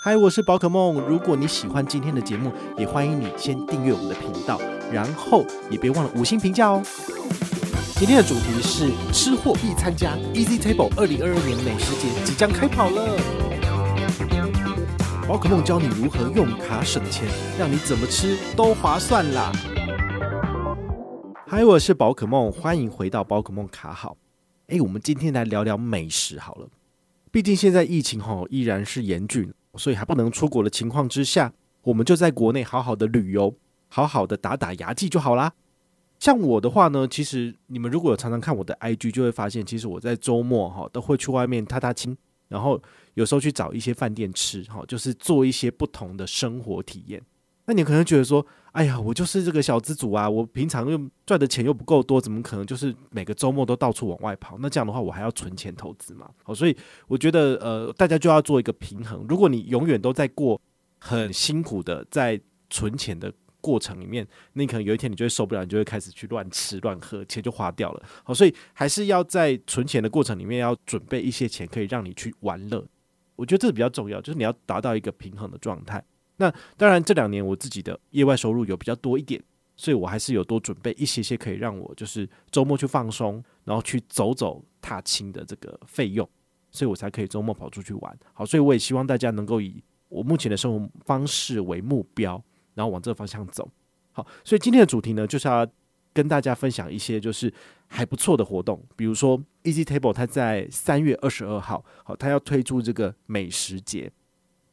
嗨，我是宝可梦。如果你喜欢今天的节目，也欢迎你先订阅我们的频道，然后也别忘了五星评价哦。今天的主题是吃货必参加，Easy Table 二零二二年美食节即将开跑了。宝可梦教你如何用卡省钱，让你怎么吃都划算啦。嗨，我是宝可梦，欢迎回到宝可梦卡好。哎，我们今天来聊聊美食好了，毕竟现在疫情吼，依然是严峻。所以还不能出国的情况之下，我们就在国内好好的旅游，好好的打打牙祭就好啦。像我的话呢，其实你们如果有常常看我的 IG，就会发现，其实我在周末哈都会去外面踏踏青，然后有时候去找一些饭店吃，哈，就是做一些不同的生活体验。那你可能觉得说，哎呀，我就是这个小资主啊，我平常又赚的钱又不够多，怎么可能就是每个周末都到处往外跑？那这样的话，我还要存钱投资嘛？好，所以我觉得，呃，大家就要做一个平衡。如果你永远都在过很辛苦的在存钱的过程里面，你可能有一天你就会受不了，你就会开始去乱吃乱喝，钱就花掉了。好，所以还是要在存钱的过程里面要准备一些钱，可以让你去玩乐。我觉得这个比较重要，就是你要达到一个平衡的状态。那当然，这两年我自己的业外收入有比较多一点，所以我还是有多准备一些些可以让我就是周末去放松，然后去走走踏青的这个费用，所以我才可以周末跑出去玩。好，所以我也希望大家能够以我目前的生活方式为目标，然后往这个方向走。好，所以今天的主题呢，就是要跟大家分享一些就是还不错的活动，比如说 Easy Table，它在三月二十二号，好，它要推出这个美食节。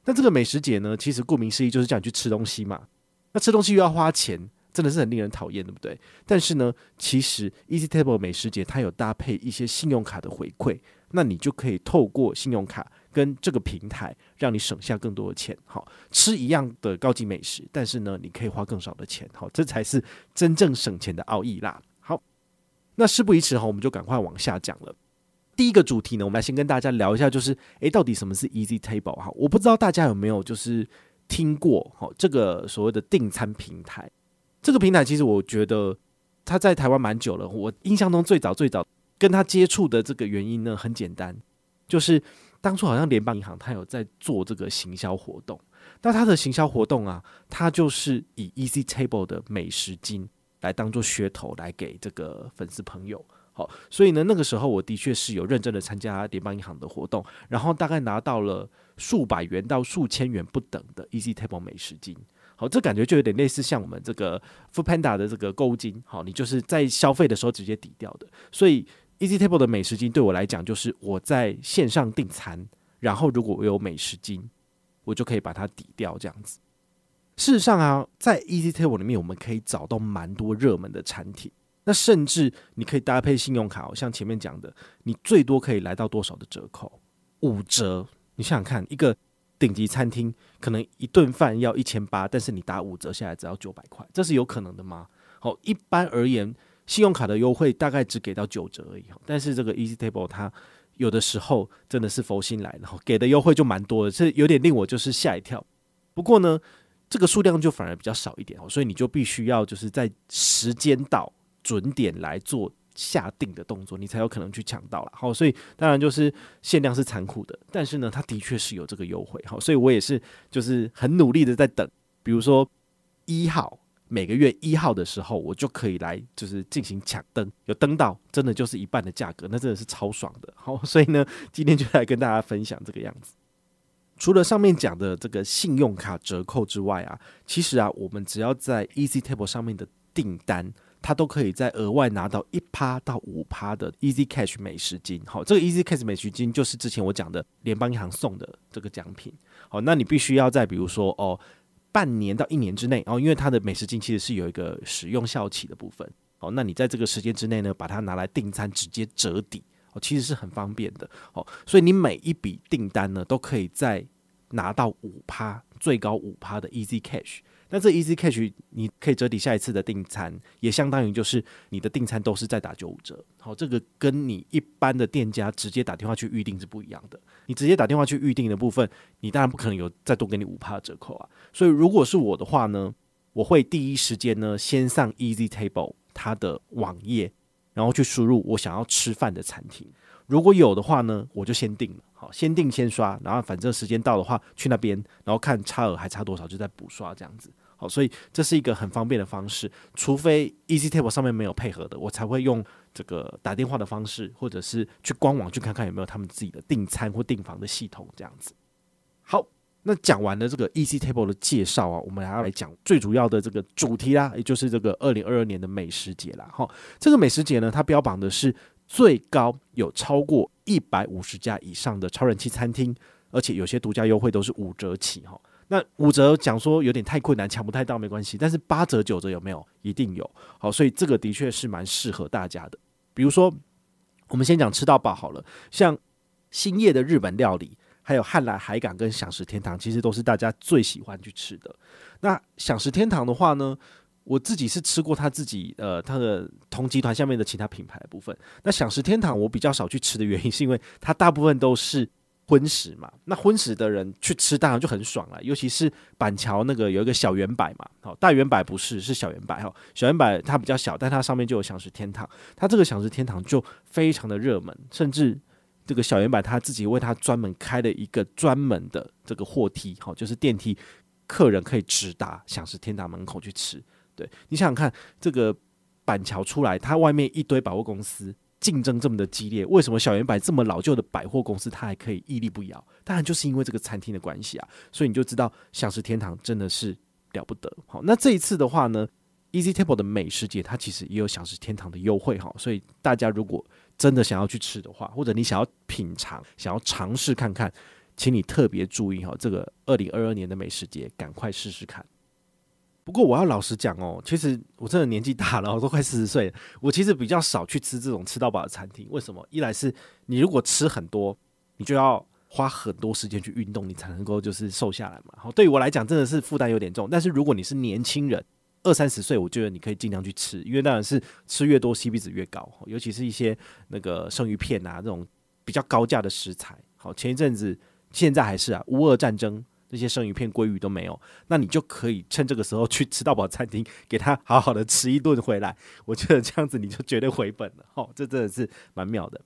那这个美食节呢，其实顾名思义就是叫你去吃东西嘛。那吃东西又要花钱，真的是很令人讨厌，对不对？但是呢，其实 Easy Table 美食节它有搭配一些信用卡的回馈，那你就可以透过信用卡跟这个平台，让你省下更多的钱。好，吃一样的高级美食，但是呢，你可以花更少的钱。好，这才是真正省钱的奥义啦。好，那事不宜迟哈，我们就赶快往下讲了。第一个主题呢，我们来先跟大家聊一下，就是诶，到底什么是 Easy Table 哈？我不知道大家有没有就是听过哈这个所谓的订餐平台。这个平台其实我觉得它在台湾蛮久了。我印象中最早最早跟他接触的这个原因呢，很简单，就是当初好像联邦银行他有在做这个行销活动，那他的行销活动啊，他就是以 Easy Table 的美食金来当做噱头来给这个粉丝朋友。好，所以呢，那个时候我的确是有认真的参加联邦银行的活动，然后大概拿到了数百元到数千元不等的 Easy Table 美食金。好，这感觉就有点类似像我们这个 Food Panda 的这个购物金。好，你就是在消费的时候直接抵掉的。所以 Easy Table 的美食金对我来讲，就是我在线上订餐，然后如果我有美食金，我就可以把它抵掉。这样子。事实上啊，在 Easy Table 里面，我们可以找到蛮多热门的产品。那甚至你可以搭配信用卡，像前面讲的，你最多可以来到多少的折扣？五折。你想想看，一个顶级餐厅可能一顿饭要一千八，但是你打五折下来只要九百块，这是有可能的吗？哦，一般而言，信用卡的优惠大概只给到九折而已。但是这个 Easy Table 它有的时候真的是佛心来，然后给的优惠就蛮多的，这有点令我就是吓一跳。不过呢，这个数量就反而比较少一点哦，所以你就必须要就是在时间到。准点来做下定的动作，你才有可能去抢到了。好，所以当然就是限量是残酷的，但是呢，它的确是有这个优惠。好，所以我也是就是很努力的在等，比如说一号每个月一号的时候，我就可以来就是进行抢登，有登到真的就是一半的价格，那真的是超爽的。好，所以呢，今天就来跟大家分享这个样子。除了上面讲的这个信用卡折扣之外啊，其实啊，我们只要在 Easy Table 上面的订单。他都可以再额外拿到一趴到五趴的 Easy Cash 美食金，好，这个 Easy Cash 美食金就是之前我讲的联邦银行送的这个奖品，好，那你必须要在比如说哦半年到一年之内，哦，因为它的美食金其实是有一个使用效期的部分，哦，那你在这个时间之内呢，把它拿来订餐直接折抵，哦，其实是很方便的，哦，所以你每一笔订单呢都可以再拿到五趴，最高五趴的 Easy Cash。那这 Easy Cash 你可以折抵下一次的订餐，也相当于就是你的订餐都是在打九五折。好，这个跟你一般的店家直接打电话去预定是不一样的。你直接打电话去预定的部分，你当然不可能有再多给你五趴的折扣啊。所以如果是我的话呢，我会第一时间呢先上 Easy Table 它的网页，然后去输入我想要吃饭的餐厅。如果有的话呢，我就先定了，好，先定先刷，然后反正时间到的话去那边，然后看差额还差多少，就再补刷这样子，好，所以这是一个很方便的方式。除非 Easy Table 上面没有配合的，我才会用这个打电话的方式，或者是去官网去看看有没有他们自己的订餐或订房的系统这样子。好，那讲完了这个 Easy Table 的介绍啊，我们还要来讲最主要的这个主题啦，也就是这个二零二二年的美食节啦。哈，这个美食节呢，它标榜的是。最高有超过一百五十家以上的超人气餐厅，而且有些独家优惠都是五折起哈。那五折讲说有点太困难，抢不太到没关系，但是八折九折有没有？一定有。好，所以这个的确是蛮适合大家的。比如说，我们先讲吃到饱好了，像兴业的日本料理，还有汉来海港跟享食天堂，其实都是大家最喜欢去吃的。那享食天堂的话呢？我自己是吃过他自己，呃，他的同集团下面的其他品牌的部分。那享食天堂我比较少去吃的原因，是因为它大部分都是荤食嘛。那荤食的人去吃当然就很爽了，尤其是板桥那个有一个小圆摆嘛，好大圆摆不是，是小圆摆哈。小圆摆它比较小，但它上面就有享食天堂。它这个享食天堂就非常的热门，甚至这个小圆板它自己为它专门开了一个专门的这个货梯，好，就是电梯，客人可以直达享食天堂门口去吃。对你想想看，这个板桥出来，它外面一堆百货公司竞争这么的激烈，为什么小圆百这么老旧的百货公司它还可以屹立不摇？当然就是因为这个餐厅的关系啊，所以你就知道享食天堂真的是了不得。好，那这一次的话呢，Easy Table 的美食节它其实也有享食天堂的优惠哈，所以大家如果真的想要去吃的话，或者你想要品尝、想要尝试看看，请你特别注意哈，这个二零二二年的美食节赶快试试看。不过我要老实讲哦，其实我真的年纪大了，我都快四十岁我其实比较少去吃这种吃到饱的餐厅，为什么？一来是你如果吃很多，你就要花很多时间去运动，你才能够就是瘦下来嘛。好，对于我来讲，真的是负担有点重。但是如果你是年轻人，二三十岁，我觉得你可以尽量去吃，因为当然是吃越多 C P 值越高，尤其是一些那个生鱼片啊，这种比较高价的食材。好，前一阵子现在还是啊，乌俄战争。这些生鱼片、鲑鱼都没有，那你就可以趁这个时候去吃到饱餐厅，给他好好的吃一顿回来。我觉得这样子你就绝对回本了，哦，这真的是蛮妙的。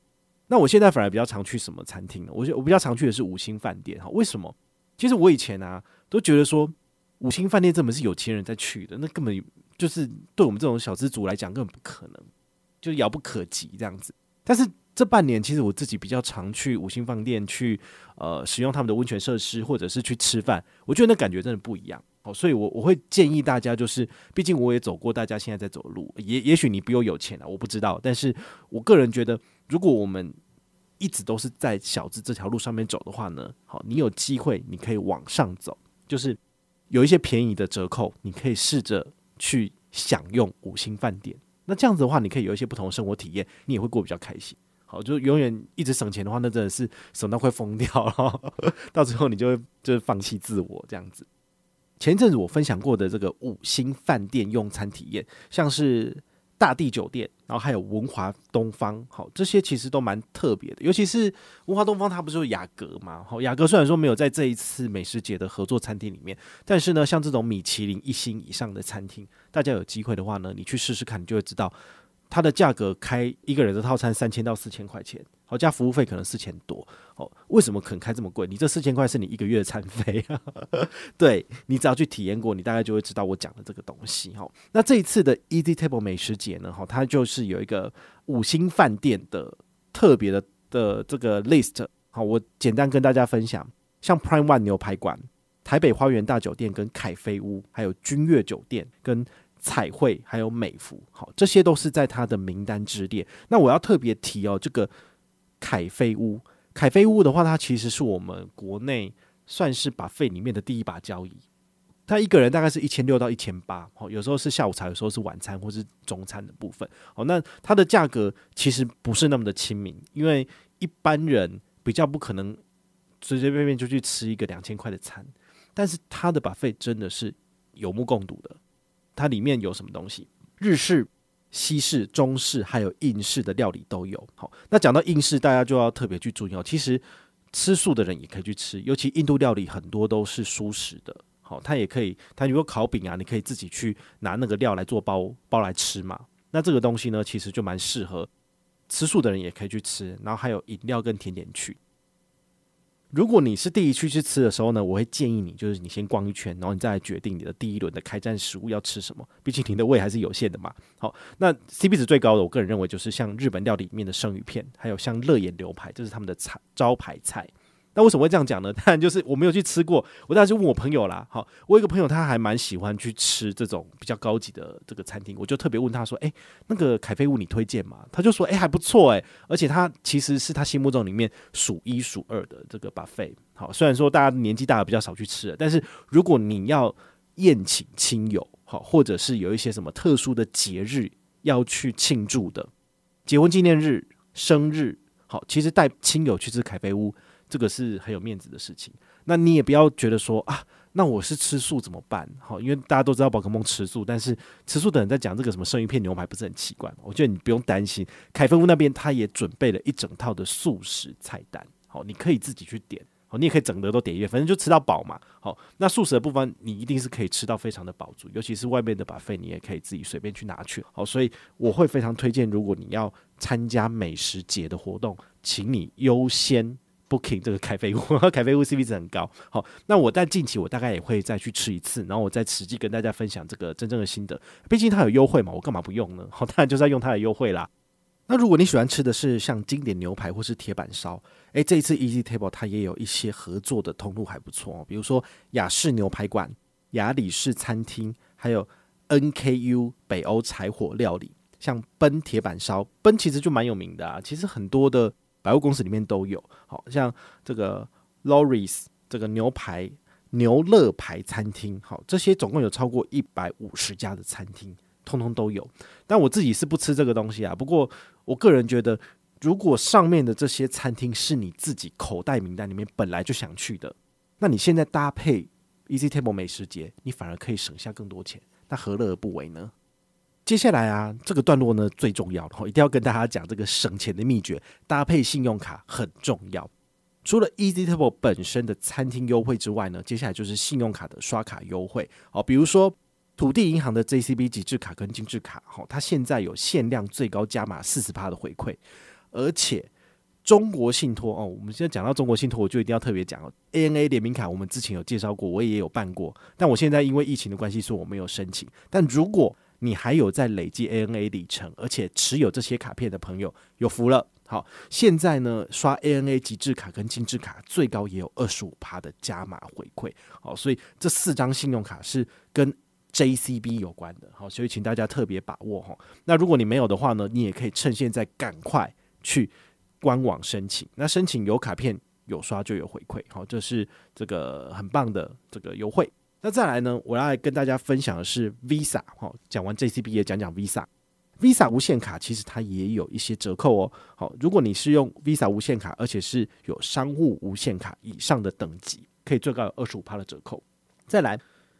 那我现在反而比较常去什么餐厅呢？我觉我比较常去的是五星饭店，哈，为什么？其实我以前啊都觉得说五星饭店这门是有钱人在去的，那根本就是对我们这种小资族来讲根本不可能，就是遥不可及这样子。但是这半年其实我自己比较常去五星饭店去呃使用他们的温泉设施，或者是去吃饭，我觉得那感觉真的不一样。好，所以，我我会建议大家，就是，毕竟我也走过，大家现在在走路，也也许你比我有钱啊，我不知道，但是我个人觉得，如果我们一直都是在小资这条路上面走的话呢，好，你有机会，你可以往上走，就是有一些便宜的折扣，你可以试着去享用五星饭店。那这样子的话，你可以有一些不同的生活体验，你也会过比较开心。好，就永远一直省钱的话，那真的是省到会疯掉了。到最后，你就会就是放弃自我这样子。前一阵子我分享过的这个五星饭店用餐体验，像是大地酒店，然后还有文华东方，好，这些其实都蛮特别的。尤其是文华东方，它不是有雅阁嘛？好，雅阁虽然说没有在这一次美食节的合作餐厅里面，但是呢，像这种米其林一星以上的餐厅，大家有机会的话呢，你去试试看，你就会知道。它的价格开一个人的套餐三千到四千块钱，好加服务费可能四千多，哦，为什么肯开这么贵？你这四千块是你一个月的餐费，对你只要去体验过，你大概就会知道我讲的这个东西哈。那这一次的 Easy Table 美食节呢，哈，它就是有一个五星饭店的特别的的这个 list 好，我简单跟大家分享，像 Prime One 牛排馆、台北花园大酒店、跟凯菲屋，还有君悦酒店跟。彩绘还有美服，好，这些都是在他的名单之列。那我要特别提哦，这个凯菲屋，凯菲屋的话，它其实是我们国内算是把费里面的第一把交椅。他一个人大概是一千六到一千八，好，有时候是下午茶，有时候是晚餐或是中餐的部分。好，那它的价格其实不是那么的亲民，因为一般人比较不可能随随便便就去吃一个两千块的餐。但是他的把费真的是有目共睹的。它里面有什么东西？日式、西式、中式，还有印式的料理都有。好，那讲到印式，大家就要特别去注意哦。其实吃素的人也可以去吃，尤其印度料理很多都是素食的。好，它也可以，它如果烤饼啊，你可以自己去拿那个料来做包，包来吃嘛。那这个东西呢，其实就蛮适合吃素的人也可以去吃。然后还有饮料跟甜点去。如果你是第一去去吃的时候呢，我会建议你，就是你先逛一圈，然后你再来决定你的第一轮的开战食物要吃什么。毕竟你的胃还是有限的嘛。好，那 CP 值最高的，我个人认为就是像日本料理里面的生鱼片，还有像乐言牛排，这是他们的菜招牌菜。那为什么会这样讲呢？当然就是我没有去吃过，我当时问我朋友啦。好，我有一个朋友，他还蛮喜欢去吃这种比较高级的这个餐厅。我就特别问他说：“哎，那个凯菲屋你推荐吗？”他就说：“哎，还不错哎，而且他其实是他心目中里面数一数二的这个 buffet。”好，虽然说大家年纪大了比较少去吃了，但是如果你要宴请亲友，好，或者是有一些什么特殊的节日要去庆祝的，结婚纪念日、生日，好，其实带亲友去吃凯菲屋。这个是很有面子的事情，那你也不要觉得说啊，那我是吃素怎么办？好，因为大家都知道宝可梦吃素，但是吃素的人在讲这个什么生鱼片牛排不是很奇怪吗？我觉得你不用担心，凯芬屋那边他也准备了一整套的素食菜单，好，你可以自己去点，好，你也可以整的都点一遍，反正就吃到饱嘛，好，那素食的部分你一定是可以吃到非常的饱足，尤其是外面的把费你也可以自己随便去拿去，好，所以我会非常推荐，如果你要参加美食节的活动，请你优先。Booking 这个凯菲屋，凯菲屋 c p 值很高。好，那我在近期我大概也会再去吃一次，然后我再实际跟大家分享这个真正的心得。毕竟它有优惠嘛，我干嘛不用呢？好，当然就在用它的优惠啦。那如果你喜欢吃的是像经典牛排或是铁板烧，诶，这一次 Easy Table 它也有一些合作的通路还不错哦，比如说雅士牛排馆、雅里士餐厅，还有 N K U 北欧柴火料理，像奔铁板烧，奔其实就蛮有名的啊。其实很多的。财务公司里面都有，好像这个 l o r i s 这个牛排牛乐牌餐厅，好，这些总共有超过一百五十家的餐厅，通通都有。但我自己是不吃这个东西啊。不过，我个人觉得，如果上面的这些餐厅是你自己口袋名单里面本来就想去的，那你现在搭配 Easy Table 美食节，你反而可以省下更多钱，那何乐而不为呢？接下来啊，这个段落呢最重要的哦，一定要跟大家讲这个省钱的秘诀，搭配信用卡很重要。除了 Easy Table 本身的餐厅优惠之外呢，接下来就是信用卡的刷卡优惠哦。比如说，土地银行的 JCB 极致卡跟精致卡，哦，它现在有限量最高加码四十趴的回馈，而且中国信托哦，我们现在讲到中国信托，我就一定要特别讲哦，ANA 联名卡，我们之前有介绍过，我也有办过，但我现在因为疫情的关系，所以我没有申请，但如果你还有在累积 ANA 里程，而且持有这些卡片的朋友有福了。好，现在呢，刷 ANA 极致卡跟精致卡，最高也有二十五趴的加码回馈。好，所以这四张信用卡是跟 JCB 有关的。好，所以请大家特别把握哈。那如果你没有的话呢，你也可以趁现在赶快去官网申请。那申请有卡片有刷就有回馈。好，这是这个很棒的这个优惠。那再来呢？我要来跟大家分享的是 Visa，哈，讲完 JCB 也讲讲 Visa。Visa 无限卡其实它也有一些折扣哦。好，如果你是用 Visa 无限卡，而且是有商务无限卡以上的等级，可以最高有二十五的折扣。再来，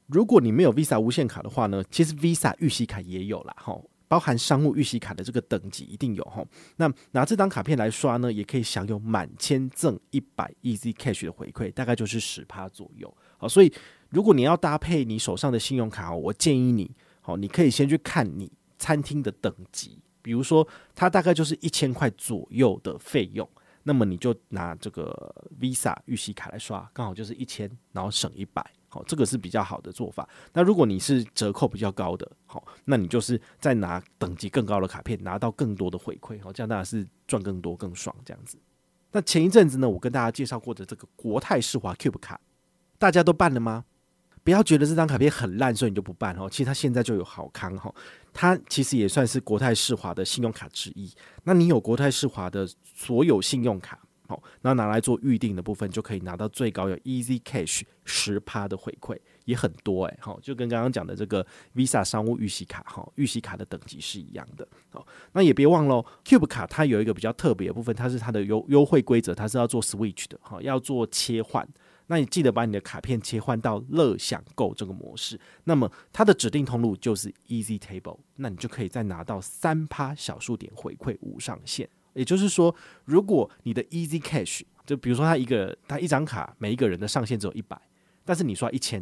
如果你没有 Visa 无限卡的话呢，其实 Visa 预习卡也有啦。哈，包含商务预习卡的这个等级一定有，哈。那拿这张卡片来刷呢，也可以享有满千赠一百 e z Cash 的回馈，大概就是十左右。好，所以。如果你要搭配你手上的信用卡哦，我建议你，好，你可以先去看你餐厅的等级，比如说它大概就是一千块左右的费用，那么你就拿这个 Visa 预习卡来刷，刚好就是一千，然后省一百，好，这个是比较好的做法。那如果你是折扣比较高的，好，那你就是再拿等级更高的卡片拿到更多的回馈，好，这样大家是赚更多更爽这样子。那前一阵子呢，我跟大家介绍过的这个国泰世华 Cube 卡，大家都办了吗？不要觉得这张卡片很烂，所以你就不办哦。其实它现在就有好康哈，它其实也算是国泰世华的信用卡之一。那你有国泰世华的所有信用卡，好，那拿来做预定的部分，就可以拿到最高有 Easy Cash 十趴的回馈，也很多哎。好，就跟刚刚讲的这个 Visa 商务预习卡哈，预习卡的等级是一样的。好，那也别忘了 Cube 卡，它有一个比较特别的部分，它是它的优优惠规则，它是要做 Switch 的哈，要做切换。那你记得把你的卡片切换到乐享购这个模式，那么它的指定通路就是 Easy Table，那你就可以再拿到三趴小数点回馈无上限。也就是说，如果你的 Easy Cash，就比如说他一个他一张卡，每一个人的上限只有一百，但是你刷一千，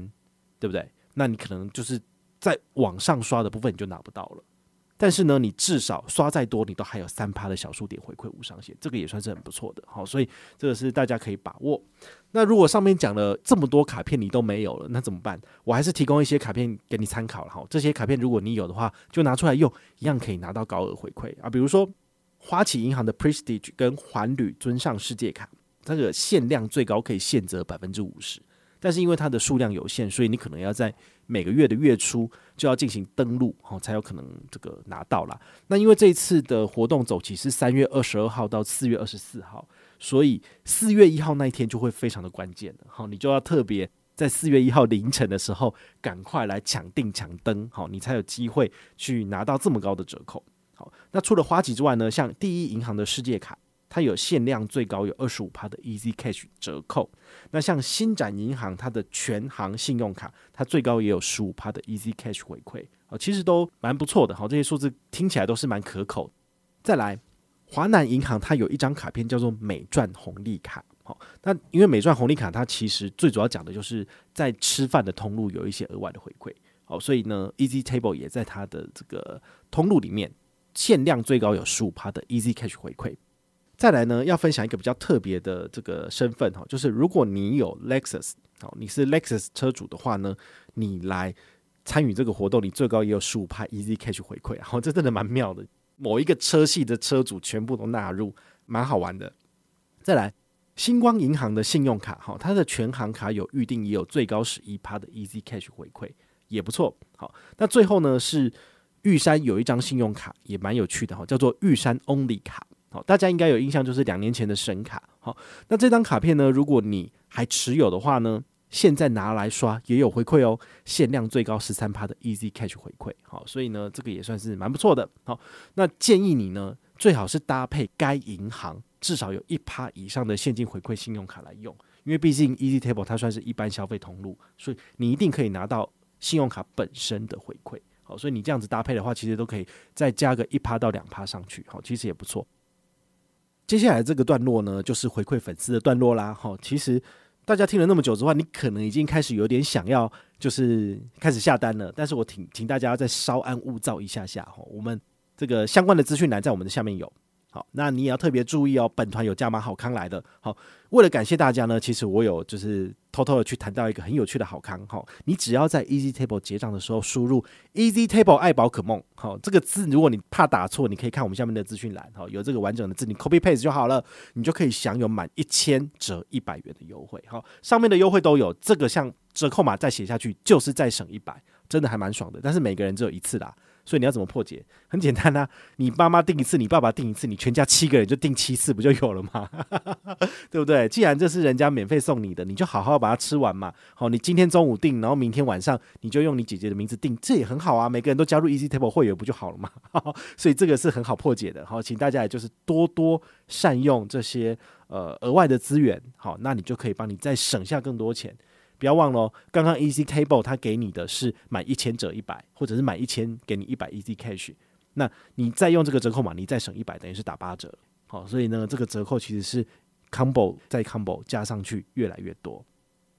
对不对？那你可能就是在网上刷的部分你就拿不到了。但是呢，你至少刷再多，你都还有三趴的小数点回馈无上限，这个也算是很不错的，好，所以这个是大家可以把握。那如果上面讲了这么多卡片你都没有了，那怎么办？我还是提供一些卡片给你参考，了哈。这些卡片如果你有的话，就拿出来用，一样可以拿到高额回馈啊。比如说花旗银行的 Prestige 跟环旅尊上世界卡，这个限量最高可以限折百分之五十，但是因为它的数量有限，所以你可能要在。每个月的月初就要进行登录，好才有可能这个拿到了。那因为这一次的活动走期是三月二十二号到四月二十四号，所以四月一号那一天就会非常的关键好，你就要特别在四月一号凌晨的时候赶快来抢定抢登，好，你才有机会去拿到这么高的折扣。好，那除了花旗之外呢，像第一银行的世界卡。它有限量最高有二十五趴的 Easy Cash 折扣。那像新展银行，它的全行信用卡，它最高也有十五趴的 Easy Cash 回馈。哦，其实都蛮不错的。好，这些数字听起来都是蛮可口。再来，华南银行它有一张卡片叫做美赚红利卡。好，那因为美赚红利卡，它其实最主要讲的就是在吃饭的通路有一些额外的回馈。哦，所以呢，Easy Table 也在它的这个通路里面，限量最高有十五趴的 Easy Cash 回馈。再来呢，要分享一个比较特别的这个身份哈，就是如果你有 Lexus，好，你是 Lexus 车主的话呢，你来参与这个活动，你最高也有十五趴 Easy Cash 回馈，好，这真的蛮妙的。某一个车系的车主全部都纳入，蛮好玩的。再来，星光银行的信用卡哈，它的全行卡有预定也有最高十一趴的 Easy Cash 回馈，也不错。好，那最后呢是玉山有一张信用卡也蛮有趣的哈，叫做玉山 Only 卡。大家应该有印象，就是两年前的神卡。好，那这张卡片呢，如果你还持有的话呢，现在拿来刷也有回馈哦，限量最高十三趴的 Easy Cash 回馈。好，所以呢，这个也算是蛮不错的。好，那建议你呢，最好是搭配该银行至少有一趴以上的现金回馈信用卡来用，因为毕竟 Easy Table 它算是一般消费通路，所以你一定可以拿到信用卡本身的回馈。好，所以你这样子搭配的话，其实都可以再加个一趴到两趴上去。好，其实也不错。接下来这个段落呢，就是回馈粉丝的段落啦，哈，其实大家听了那么久之后，你可能已经开始有点想要，就是开始下单了，但是我请请大家再稍安勿躁一下下，哈，我们这个相关的资讯栏在我们的下面有，好，那你也要特别注意哦，本团有加码好康来的，好，为了感谢大家呢，其实我有就是。偷偷的去谈到一个很有趣的好康哈，你只要在 Easy Table 结账的时候输入 Easy Table 爱宝可梦，好这个字，如果你怕打错，你可以看我们下面的资讯栏哈，有这个完整的字，你 copy paste 就好了，你就可以享有满一千折一百元的优惠哈，上面的优惠都有，这个像折扣码再写下去就是再省一百，真的还蛮爽的，但是每个人只有一次啦。所以你要怎么破解？很简单啊，你爸妈订一次，你爸爸订一次，你全家七个人就订七次，不就有了吗？对不对？既然这是人家免费送你的，你就好好把它吃完嘛。好，你今天中午订，然后明天晚上你就用你姐姐的名字订，这也很好啊。每个人都加入 Easy Table 会员不就好了嘛？所以这个是很好破解的。好，请大家也就是多多善用这些呃额外的资源。好，那你就可以帮你再省下更多钱。不要忘了，刚刚 Easy Table 它给你的是满一千折一百，或者是满一千给你一百 Easy Cash。那你再用这个折扣码，你再省一百，等于是打八折。好，所以呢，这个折扣其实是 Combo 再 Combo 加上去越来越多。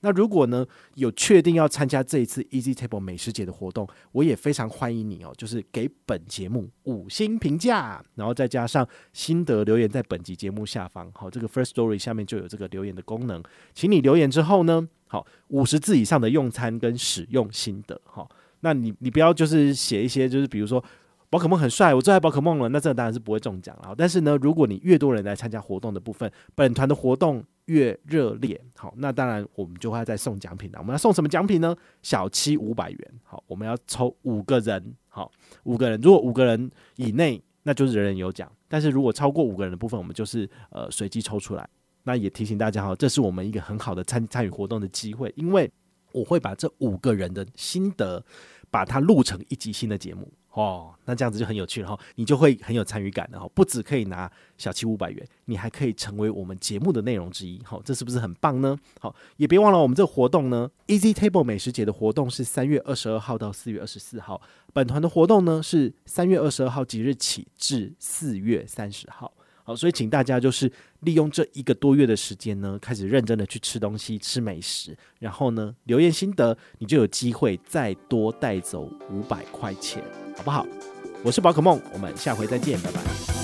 那如果呢有确定要参加这一次 Easy Table 美食节的活动，我也非常欢迎你哦，就是给本节目五星评价，然后再加上心得留言在本集节目下方，好，这个 First Story 下面就有这个留言的功能，请你留言之后呢，好，五十字以上的用餐跟使用心得，好，那你你不要就是写一些就是比如说宝可梦很帅，我最爱宝可梦了，那这个当然是不会中奖，了。但是呢，如果你越多人来参加活动的部分，本团的活动。越热烈，好，那当然我们就会再送奖品了。我们要送什么奖品呢？小七五百元，好，我们要抽五个人，好，五个人。如果五个人以内，那就是人人有奖；但是如果超过五个人的部分，我们就是呃随机抽出来。那也提醒大家，好，这是我们一个很好的参参与活动的机会，因为我会把这五个人的心得，把它录成一集新的节目。哦，那这样子就很有趣了哈，你就会很有参与感的哈，不止可以拿小七五百元，你还可以成为我们节目的内容之一哦，这是不是很棒呢？好，也别忘了我们这个活动呢，Easy Table 美食节的活动是三月二十二号到四月二十四号，本团的活动呢是三月二十二号即日起至四月三十号。好，所以请大家就是利用这一个多月的时间呢，开始认真的去吃东西、吃美食，然后呢留言心得，你就有机会再多带走五百块钱，好不好？我是宝可梦，我们下回再见，拜拜。